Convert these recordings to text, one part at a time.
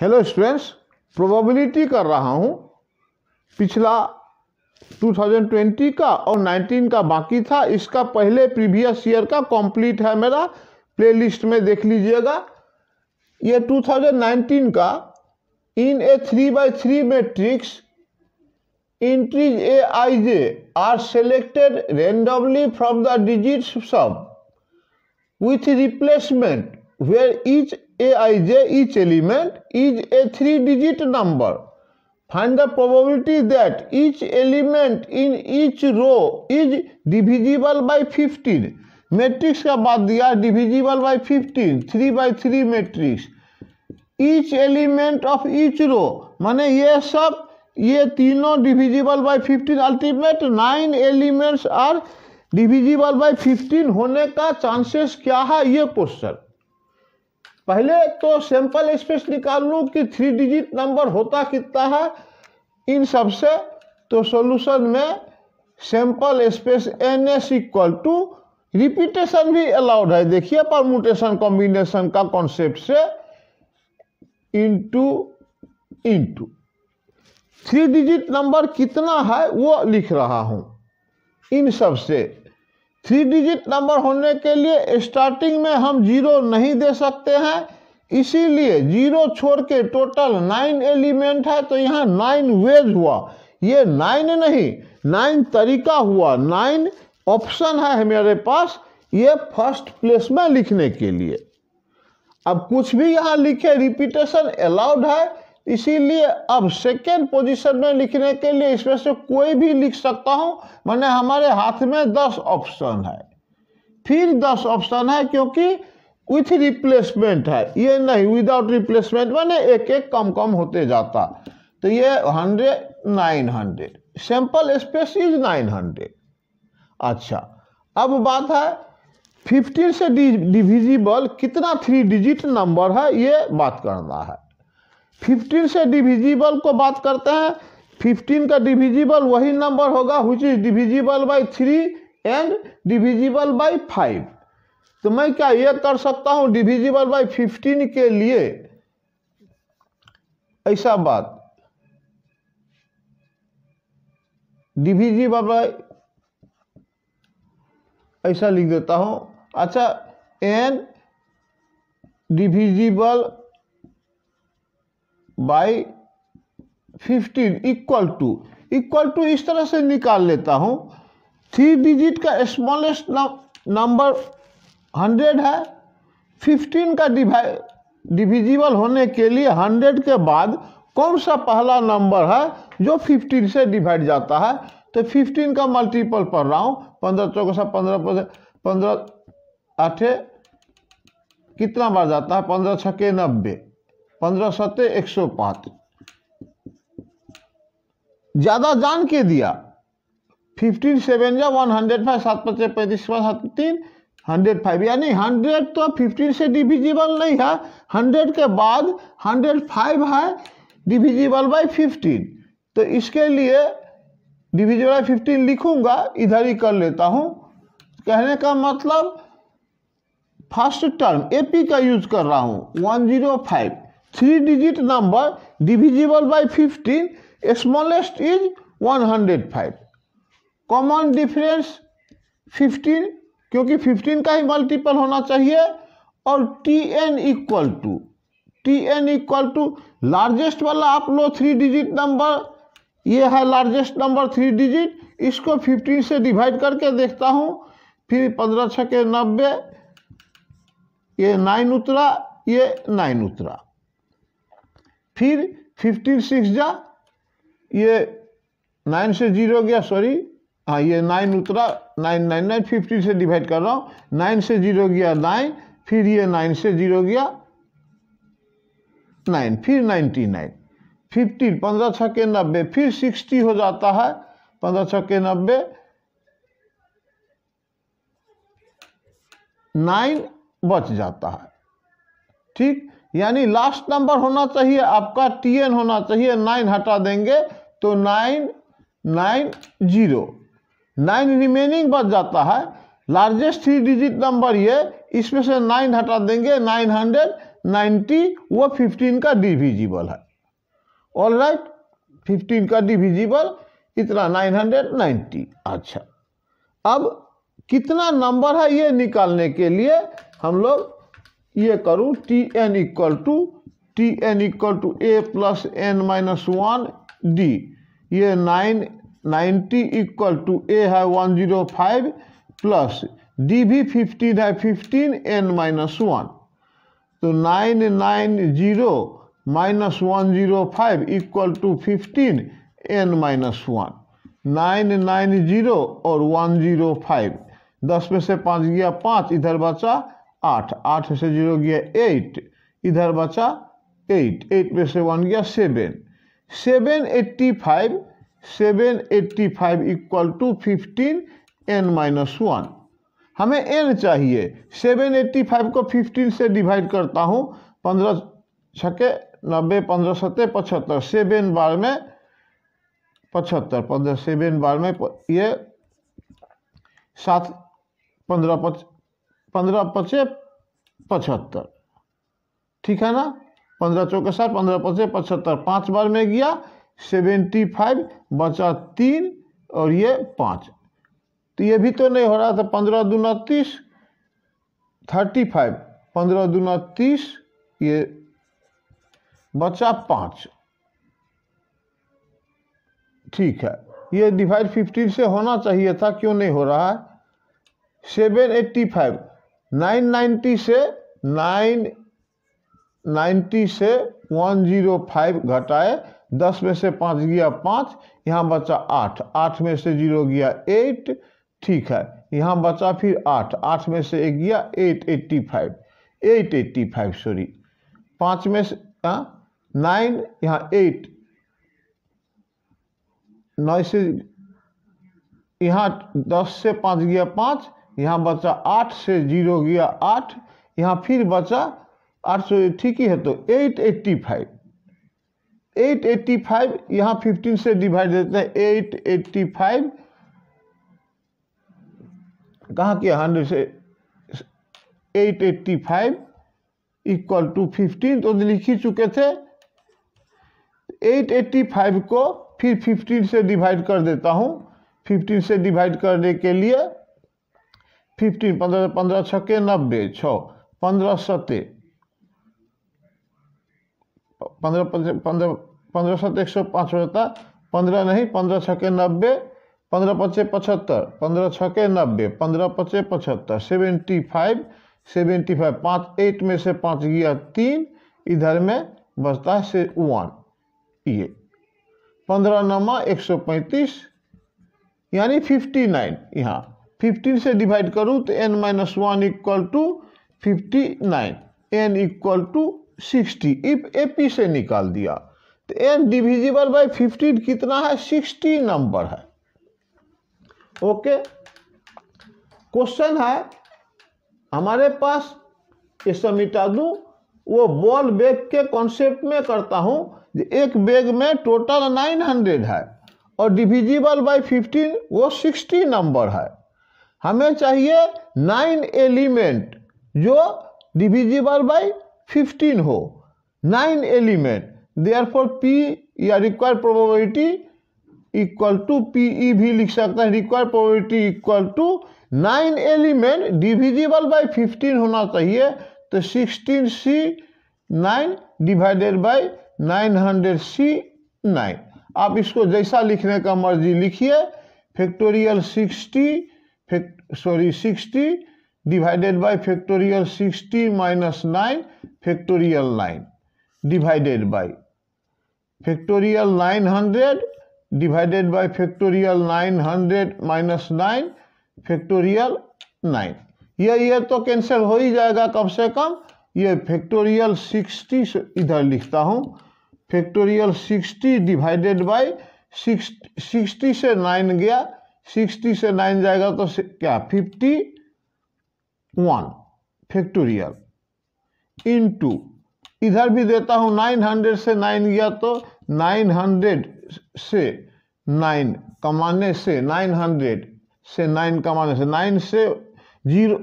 Hello students probability कर रहा हूँ पिछला 2020 का और 19 का बाकी था इसका पहले प्रीवियस ईयर का कंप्लीट है मेरा प्लेलिस्ट में देख लीजिएगा ये 2019 का in a three by three matrix entries A I J are selected randomly from the digits सब with replacement where each A I J each element is a three digit number Find the probability that each element in each row is divisible by 15. Matrix का बात दिया divisible by 15 three by three matrix each element of each row माने ये सब ये तीनों divisible by 15 ultimate nine elements are divisible by 15 होने का चांसेस क्या है ये क्वेश्चन पहले तो सैंपल स्पेस निकाल लूँ कि थ्री डिजिट नंबर होता कितना है इन सबसे तो सॉल्यूशन में sample space N S equal to repetition भी अलाउड है देखिए परमुटेशन कॉम्बिनेशन का कॉन्सेप्ट से into into three digit number कितना है वो लिख रहा हूँ इन सब से थ्री डिजिट नंबर होने के लिए स्टार्टिंग में हम जीरो नहीं दे सकते हैं इसीलिए जीरो छोड़ के टोटल नाइन एलिमेंट है तो यहाँ नाइन वेज हुआ ये नाइन नहीं नाइन तरीका हुआ नाइन ऑप्शन है मेरे पास ये फर्स्ट प्लेस में लिखने के लिए अब कुछ भी यहाँ लिखे रिपीटेशन अलाउड है इसीलिए अब सेकेंड पोजीशन में लिखने के लिए इसमें से कोई भी लिख सकता हूं मैंने हमारे हाथ में दस ऑप्शन है फिर दस ऑप्शन है क्योंकि विथ रिप्लेसमेंट है ये नहीं विदाउट रिप्लेसमेंट मैंने एक एक कम कम होते जाता तो ये hundred nine hundred sample space is nine hundred अच्छा अब बात है फिफ्टीन से डिविजिबल कितना थ्री डिजिट नंबर है ये बात करना है फिफ्टीन से डिविजिबल को बात करते हैं फिफ्टीन का डिविजिबल वही नंबर होगा which is divisible by three and divisible by five तो मैं क्या ये कर सकता हूँ डिविजिबल बाई फिफ्टीन के लिए ऐसा बात डिविजिबल बाई ऐसा लिख देता हूँ अच्छा and divisible by fifteen equal to equal to इस तरह से निकाल लेता हूँ थ्री डिजिट का स्मॉलेस्ट नंबर हंड्रेड है फिफ्टीन का डिवाइ डिविजिबल होने के लिए हंड्रेड के बाद कौन सा पहला नंबर है जो फिफ्टीन से डिवाइड जाता है तो फिफ्टीन का मल्टीपल पढ़ रहा हूँ पंद्रह चौकसा पंद्रह पंद्रह आठे कितना बार जाता है पंद्रह छके नब्बे पंद्रह सत्य एक सौ पाँच ज्यादा जान के दिया फिफ्टीन सेवन या वन हंड्रेड फाइव सात पच्चीस पैंतीस तीन हंड्रेड फाइव यानी हंड्रेड तो फिफ्टीन से डिविजिबल नहीं है हंड्रेड के बाद हंड्रेड फाइव है डिविजिबल बाई फिफ्टीन तो इसके लिए डिविजिबल बाई फिफ्टीन लिखूंगा इधर ही कर लेता हूँ कहने का मतलब फर्स्ट टर्म एपी का यूज कर रहा हूँ one zero five three digit number divisible by 15 smallest is 105 common difference 15 क्योंकि 15 का ही मल्टीपल होना चाहिए और T N equal to T N equal to largest वाला आप लो थ्री डिजिट नंबर ये है लार्जेस्ट नंबर थ्री डिजिट इसको 15 से डिवाइड करके देखता हूँ फिर पंद्रह छः के नब्बे ये नाइन उतरा ये नाइन उतरा फिर फिफ्टी सिक्स जा ये नाइन से जीरो गया सॉरी हाँ ये नाइन उतरा नाइन नाइन नाइन फिफ्टी से डिवाइड कर रहा हूँ नाइन से जीरो गया नाइन फिर ये नाइन से जीरो गया नाइन फिर नाइन्टी नाइन फिफ्टी पंद्रह छः के नब्बे फिर सिक्सटी हो जाता है पंद्रह छः के नब्बे नाइन बच जाता है ठीक यानी लास्ट नंबर होना चाहिए आपका टी एन होना चाहिए नाइन हटा देंगे तो nine nine zero nine remaining बच जाता है लार्जेस्ट थ्री डिजिट नंबर ये इसमें से नाइन हटा देंगे नाइन हंड्रेड नाइन्टी वो फिफ्टीन का डिविजिबल है ऑल राइट फिफ्टीन का डिविजिबल इतना नाइन हंड्रेड नाइन्टी अच्छा अब कितना नंबर है ये निकालने के लिए हम लोग ये करूँ T N equal to T N equal to A plus N minus one D ये nine ninety equal to A है one zero five plus D भी फिफ्टीन है फिफ्टीन एन माइनस वन तो nine nine zero minus one zero five equal to fifteen N minus one nine nine zero और one zero five दस में से पाँच गया पाँच इधर बचा आठ आठ से जीरो गया एट इधर बचा एट एट में से वन गया seven seven eighty five seven eighty five equal to fifteen N minus one हमें एन चाहिए सेवन एट्टी फाइव को फिफ्टीन से डिवाइड करता हूँ पंद्रह छके नब्बे पंद्रह सत्ते पचहत्तर सेवन बार में पचहत्तर पंद्रह सेवन बार में ये सात पंद्रह पच पंद्रह पचे पचहत्तर ठीक है ना पंद्रह चौके साठ पंद्रह पचे पचहत्तर पाँच बार में गया सेवेंटी फाइव बचा तीन और ये पाँच तो ये भी तो नहीं हो रहा था पंद्रह दूना तीस थर्टी फाइव पंद्रह दूना तीस ये बचा पाँच ठीक है ये डिवाइड फिफ्टीन से होना चाहिए था क्यों नहीं हो रहा है सेवन एट्टी फाइव 990 से 990 से 105 घटाए दस में से पाँच गया पाँच यहाँ बचा आठ आठ में से जीरो गया एट ठीक है यहाँ बचा फिर आठ आठ में से एक गया eight eighty five eight eighty five sorry पाँच में से नाइन यहाँ एट नौ से यहाँ दस से पाँच गया पाँच यहाँ बचा आठ से जीरो गया आठ यहाँ फिर बचा आठ सौ ठीक ही है तो eight eighty five eight eighty five यहाँ फिफ्टीन से डिवाइड देते हैं एट एट्टी फाइव कहाँ किया हंड्रेड से eight eighty five equal to fifteen तो लिख ही चुके थे एट एट्टी फाइव को फिर फिफ्टीन से डिवाइड कर देता हूँ फिफ्टीन से डिवाइड करने के लिए फिफ्टीन पंद्रह पंद्रह छक्के नब्बे छः पंद्रह सते पंद्रह पंद्रह पंद्रह सत्ते एक सौ पाँच हो पंद्रह नहीं पंद्रह छक्के नब्बे पंद्रह पच्चे पचहत्तर पंद्रह छक्के नब्बे पंद्रह पच्चे पचहत्तर सेवेंटी फाइव सेवेंटी फाइव पाँच एट में से पाँच गया तीन इधर में बचता है से वन ये पंद्रह नमा एक सौ पैंतीस यानी फिफ्टी नाइन यहाँ फिफ्टीन से डिवाइड करूँ तो N minus one equal to fifty nine N equal to sixty if A P से निकाल दिया तो एन डिविजिबल बाई फिफ्टीन कितना है सिक्सटी नंबर है ओके क्वेश्चन है हमारे पास ये सब मिटा दूँ वो बॉल बैग के कॉन्सेप्ट में करता हूँ एक बैग में टोटल नाइन हंड्रेड है और डिविजिबल बाई फिफ्टीन वो सिक्सटी नंबर है हमें चाहिए नाइन एलिमेंट जो डिविजिबल बाई फिफ्टीन हो nine element therefore P या require probability equal to P E भी लिख सकते हैं require probability equal to nine element divisible by fifteen होना चाहिए तो sixteen C nine divided by nine hundred C nine आप इसको जैसा लिखने का मर्जी लिखिए factorial sixty sorry sixty divided by factorial sixty minus nine factorial nine divided by factorial nine hundred divided by factorial nine hundred minus nine factorial nine ये ये तो कैंसिल हो ही जाएगा कम से कम ये फैक्टोरियल सिक्सटी इधर लिखता हूँ factorial sixty divided by six sixty से नाइन गया सिक्सटी से नाइन जाएगा तो क्या फिफ्टी वन फैक्टोरियल इन इधर भी देता हूँ नाइन हंड्रेड से नाइन गया तो नाइन हंड्रेड से नाइन कमाने से नाइन हंड्रेड से नाइन कमाने से नाइन से जीरो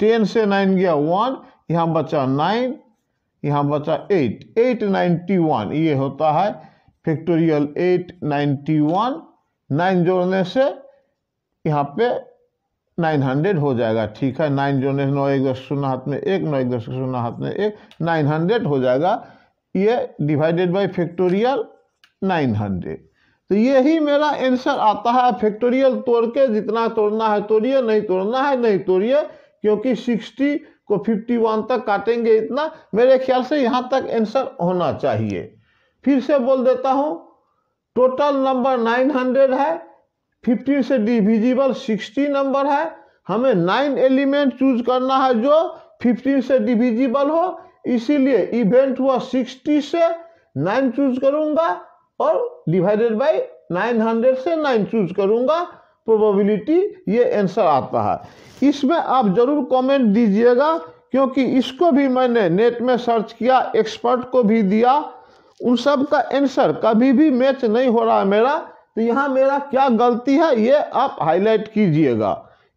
टेन से नाइन गया वन यहाँ बचा नाइन यहाँ बचा एट एट नाइन्टी वन ये होता है factorial eight ninety one nine जोड़ने से यहाँ पे नाइन हंड्रेड हो जाएगा ठीक है नाइन जो नौ एक दस शून्य हाथ में एक नौ एक दस शून्य हाथ में एक नाइन हंड्रेड हो जाएगा ये divided by factorial nine hundred तो यही मेरा आंसर आता है फैक्टोरियल तोड़ के जितना तोड़ना है तोड़िए नहीं तोड़ना है नहीं तोड़िए क्योंकि सिक्सटी को फिफ्टी वन तक काटेंगे इतना मेरे ख्याल से यहाँ तक आंसर होना चाहिए फिर से बोल देता हूँ टोटल नंबर नाइन हंड्रेड है फिफ्टीन से डिविजिबल सिक्सटी नंबर है हमें नाइन एलिमेंट चूज करना है जो फिफ्टीन से डिविजिबल हो इसीलिए इवेंट हुआ सिक्सटी से नाइन चूज करूंगा और डिवाइडेड बाई नाइन हंड्रेड से नाइन चूज करूंगा प्रोबेबिलिटी ये आंसर आता है इसमें आप जरूर कमेंट दीजिएगा क्योंकि इसको भी मैंने नेट में सर्च किया एक्सपर्ट को भी दिया उन सब का आंसर कभी भी मैच नहीं हो रहा है मेरा तो यहाँ मेरा क्या गलती है ये आप हाईलाइट कीजिएगा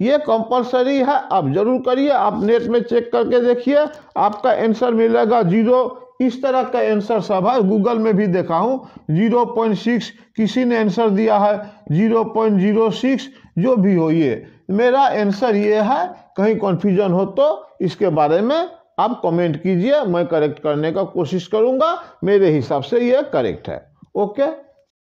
ये कंपलसरी है आप जरूर करिए आप नेट में चेक करके देखिए आपका आंसर मिलेगा जीरो इस तरह का आंसर सब है गूगल में भी देखा हूँ जीरो पॉइंट सिक्स किसी ने आंसर दिया है जीरो पॉइंट जीरो सिक्स जो भी हो ये मेरा आंसर ये है कहीं कन्फ्यूजन हो तो इसके बारे में आप कमेंट कीजिए मैं करेक्ट करने का कोशिश करूँगा मेरे हिसाब से ये करेक्ट है ओके